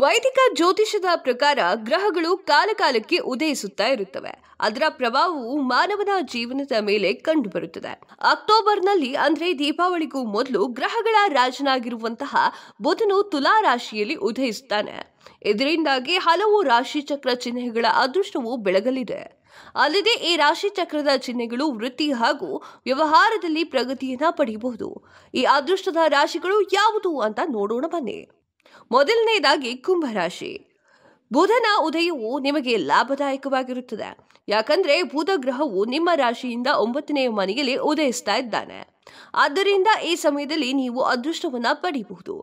ವೈದಿಕ ಜ್ಯೋತಿಷದ ಪ್ರಕಾರ ಗ್ರಹಗಳು ಕಾಲಕಾಲಕ್ಕೆ ಉದಯಿಸುತ್ತಾ ಇರುತ್ತವೆ ಅದರ ಪ್ರಭಾವವು ಮಾನವನ ಜೀವನದ ಮೇಲೆ ಕಂಡುಬರುತ್ತದೆ ಅಕ್ಟೋಬರ್ನಲ್ಲಿ ಅಂದ್ರೆ ದೀಪಾವಳಿಗೂ ಮೊದಲು ಗ್ರಹಗಳ ರಾಜನಾಗಿರುವಂತಹ ಬುಧನು ತುಲಾ ರಾಶಿಯಲ್ಲಿ ಉದಯಿಸುತ್ತಾನೆ ಇದರಿಂದಾಗಿ ಹಲವು ರಾಶಿ ಚಕ್ರ ಚಿಹ್ನೆಗಳ ಅದೃಷ್ಟವು ಬೆಳಗಲಿದೆ ಅಲ್ಲದೆ ಈ ರಾಶಿ ಚಕ್ರದ ಚಿಹ್ನೆಗಳು ವೃತ್ತಿ ಹಾಗೂ ವ್ಯವಹಾರದಲ್ಲಿ ಪ್ರಗತಿಯನ್ನ ಪಡೆಯಬಹುದು ಈ ಅದೃಷ್ಟದ ರಾಶಿಗಳು ಯಾವುದು ಅಂತ ನೋಡೋಣ ಬನ್ನಿ ಮೊದಲನೇದಾಗಿ ಕುಂಭರಾಶಿ ಬುಧನ ಉದಯವು ನಿಮಗೆ ಲಾಭದಾಯಕವಾಗಿರುತ್ತದೆ ಯಾಕಂದ್ರೆ ಬುಧ ಗ್ರಹವು ನಿಮ್ಮ ರಾಶಿಯಿಂದ ಒಂಬತ್ತನೆಯ ಮನೆಯಲ್ಲಿ ಉದಯಿಸ್ತಾ ಇದ್ದಾನೆ ಆದ್ದರಿಂದ ಈ ಸಮಯದಲ್ಲಿ ನೀವು ಅದೃಷ್ಟವನ್ನ ಪಡೆಯಬಹುದು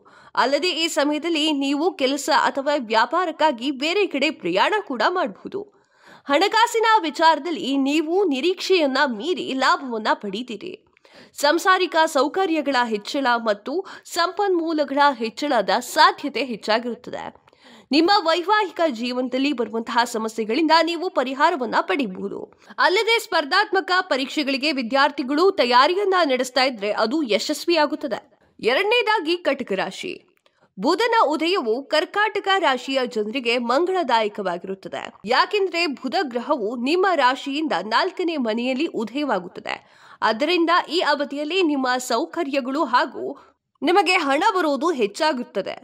ಅಲ್ಲದೆ ಈ ಸಮಯದಲ್ಲಿ ನೀವು ಕೆಲಸ ಅಥವಾ ವ್ಯಾಪಾರಕ್ಕಾಗಿ ಬೇರೆ ಕಡೆ ಪ್ರಯಾಣ ಕೂಡ ಮಾಡಬಹುದು ಹಣಕಾಸಿನ ವಿಚಾರದಲ್ಲಿ ನೀವು ನಿರೀಕ್ಷೆಯನ್ನ ಮೀರಿ ಲಾಭವನ್ನ ಪಡೀತೀರಿ ಸಂಸಾರಿಕ ಸೌಕರ್ಯಗಳ ಹೆಚ್ಚಳ ಮತ್ತು ಸಂಪನ್ಮೂಲಗಳ ಹೆಚ್ಚಳದ ಸಾಧ್ಯತೆ ಹೆಚ್ಚಾಗಿರುತ್ತದೆ ನಿಮ್ಮ ವೈವಾಹಿಕ ಜೀವನದಲ್ಲಿ ಬರುವಂತಹ ಸಮಸ್ಯೆಗಳಿಂದ ನೀವು ಪರಿಹಾರವನ್ನ ಪಡೆಯಬಹುದು ಅಲ್ಲದೆ ಸ್ಪರ್ಧಾತ್ಮಕ ಪರೀಕ್ಷೆಗಳಿಗೆ ವಿದ್ಯಾರ್ಥಿಗಳು ತಯಾರಿಯನ್ನ ನಡೆಸ್ತಾ ಇದ್ರೆ ಅದು ಯಶಸ್ವಿಯಾಗುತ್ತದೆ ಎರಡನೇದಾಗಿ ಕಟಕ ರಾಶಿ ಬುಧನ ಉದಯವು ಕರ್ಕಾಟಕ ರಾಶಿಯ ಜನರಿಗೆ ಮಂಗಳದಾಯಕವಾಗಿರುತ್ತದೆ ಯಾಕೆಂದ್ರೆ ಬುಧ ಗ್ರಹವು ನಿಮ್ಮ ರಾಶಿಯಿಂದ ನಾಲ್ಕನೇ ಮನೆಯಲ್ಲಿ ಉದಯವಾಗುತ್ತದೆ ಅದರಿಂದ ಈ ಅವಧಿಯಲ್ಲಿ ನಿಮ್ಮ ಸೌಕರ್ಯಗಳು ಹಾಗೂ ನಿಮಗೆ ಹಣ ಬರುವುದು ಹೆಚ್ಚಾಗುತ್ತದೆ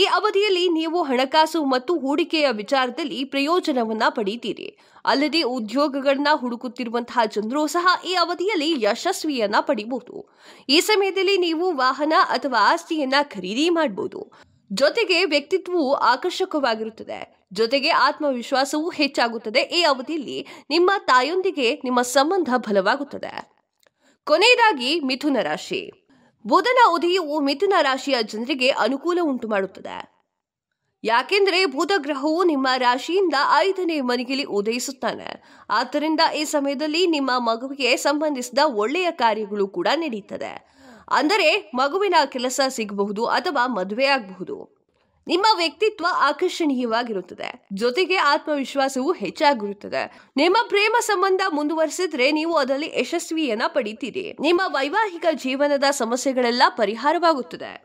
ಈ ಅವಧಿಯಲ್ಲಿ ನೀವು ಹಣಕಾಸು ಮತ್ತು ಹೂಡಿಕೆಯ ವಿಚಾರದಲ್ಲಿ ಪ್ರಯೋಜನವನ್ನ ಪಡೀತೀರಿ ಅಲ್ಲದೆ ಉದ್ಯೋಗಗಳನ್ನ ಹುಡುಕುತ್ತಿರುವಂತಹ ಜನರು ಸಹ ಈ ಅವಧಿಯಲ್ಲಿ ಯಶಸ್ವಿಯನ್ನ ಪಡಿಬಹುದು ಈ ಸಮಯದಲ್ಲಿ ನೀವು ವಾಹನ ಅಥವಾ ಆಸ್ತಿಯನ್ನ ಖರೀದಿ ಮಾಡಬಹುದು ಜೊತೆಗೆ ವ್ಯಕ್ತಿತ್ವವು ಆಕರ್ಷಕವಾಗಿರುತ್ತದೆ ಜೊತೆಗೆ ಆತ್ಮವಿಶ್ವಾಸವೂ ಹೆಚ್ಚಾಗುತ್ತದೆ ಈ ಅವಧಿಯಲ್ಲಿ ನಿಮ್ಮ ತಾಯೊಂದಿಗೆ ನಿಮ್ಮ ಸಂಬಂಧ ಬಲವಾಗುತ್ತದೆ ಕೊನೆಯದಾಗಿ ಮಿಥುನ ರಾಶಿ ಬುಧನ ಉದಯವು ಮಿಥುನ ರಾಶಿಯ ಜನರಿಗೆ ಅನುಕೂಲ ಉಂಟು ಮಾಡುತ್ತದೆ ಯಾಕೆಂದರೆ ಬುಧ ಗ್ರಹವು ನಿಮ್ಮ ರಾಶಿಯಿಂದ ಐದನೇ ಮನೆಯಲ್ಲಿ ಉದಯಿಸುತ್ತಾನೆ ಆದ್ದರಿಂದ ಈ ಸಮಯದಲ್ಲಿ ನಿಮ್ಮ ಮಗುವಿಗೆ ಸಂಬಂಧಿಸಿದ ಒಳ್ಳೆಯ ಕಾರ್ಯಗಳು ಕೂಡ ನಡೆಯುತ್ತದೆ ಅಂದರೆ ಮಗುವಿನ ಕೆಲಸ ಸಿಗಬಹುದು ಅಥವಾ ಮದುವೆ ಆಗಬಹುದು ನಿಮ್ಮ ವ್ಯಕ್ತಿತ್ವ ಆಕರ್ಷಣೀಯವಾಗಿರುತ್ತದೆ ಜೊತೆಗೆ ಆತ್ಮವಿಶ್ವಾಸವು ಹೆಚ್ಚಾಗಿರುತ್ತದೆ ನಿಮ್ಮ ಪ್ರೇಮ ಸಂಬಂಧ ಮುಂದುವರಿಸಿದ್ರೆ ನೀವು ಅದರಲ್ಲಿ ಯಶಸ್ವಿಯನ್ನ ಪಡಿತೀರಿ ನಿಮ್ಮ ವೈವಾಹಿಕ ಜೀವನದ ಸಮಸ್ಯೆಗಳೆಲ್ಲ ಪರಿಹಾರವಾಗುತ್ತದೆ